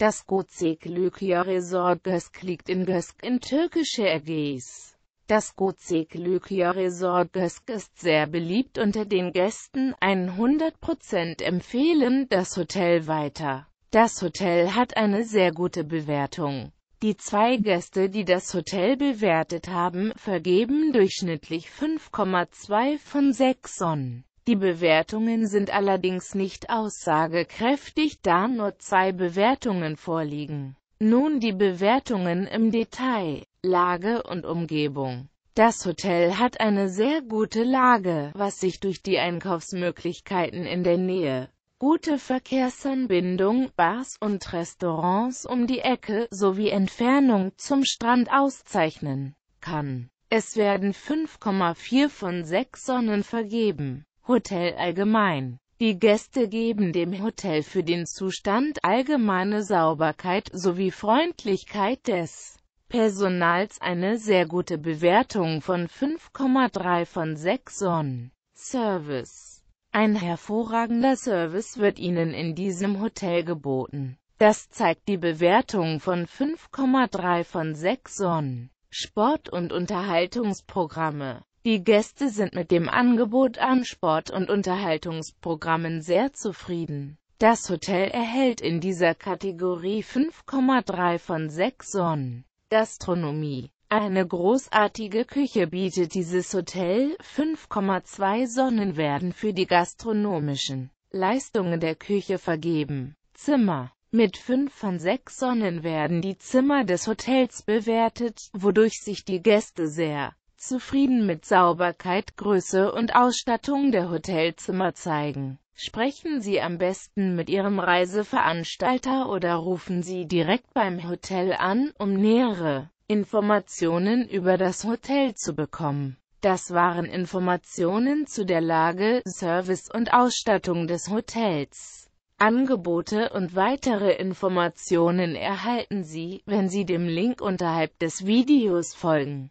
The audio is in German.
Das Gözeklükia Resort Gösk liegt in Gösk in türkische Ägäis. Das Gözeklükia Resort Gösk ist sehr beliebt unter den Gästen, 100% empfehlen das Hotel weiter. Das Hotel hat eine sehr gute Bewertung. Die zwei Gäste, die das Hotel bewertet haben, vergeben durchschnittlich 5,2 von 6 Sonnen. Die Bewertungen sind allerdings nicht aussagekräftig, da nur zwei Bewertungen vorliegen. Nun die Bewertungen im Detail, Lage und Umgebung. Das Hotel hat eine sehr gute Lage, was sich durch die Einkaufsmöglichkeiten in der Nähe, gute Verkehrsanbindung, Bars und Restaurants um die Ecke sowie Entfernung zum Strand auszeichnen kann. Es werden 5,4 von 6 Sonnen vergeben. Hotel allgemein. Die Gäste geben dem Hotel für den Zustand allgemeine Sauberkeit sowie Freundlichkeit des Personals eine sehr gute Bewertung von 5,3 von 6 Sonnen. Service Ein hervorragender Service wird Ihnen in diesem Hotel geboten. Das zeigt die Bewertung von 5,3 von 6 Sonnen. Sport- und Unterhaltungsprogramme die Gäste sind mit dem Angebot an Sport- und Unterhaltungsprogrammen sehr zufrieden. Das Hotel erhält in dieser Kategorie 5,3 von 6 Sonnen. Gastronomie Eine großartige Küche bietet dieses Hotel, 5,2 Sonnen werden für die gastronomischen Leistungen der Küche vergeben. Zimmer mit 5 von 6 Sonnen werden die Zimmer des Hotels bewertet, wodurch sich die Gäste sehr zufrieden mit Sauberkeit, Größe und Ausstattung der Hotelzimmer zeigen. Sprechen Sie am besten mit Ihrem Reiseveranstalter oder rufen Sie direkt beim Hotel an, um nähere Informationen über das Hotel zu bekommen. Das waren Informationen zu der Lage, Service und Ausstattung des Hotels. Angebote und weitere Informationen erhalten Sie, wenn Sie dem Link unterhalb des Videos folgen.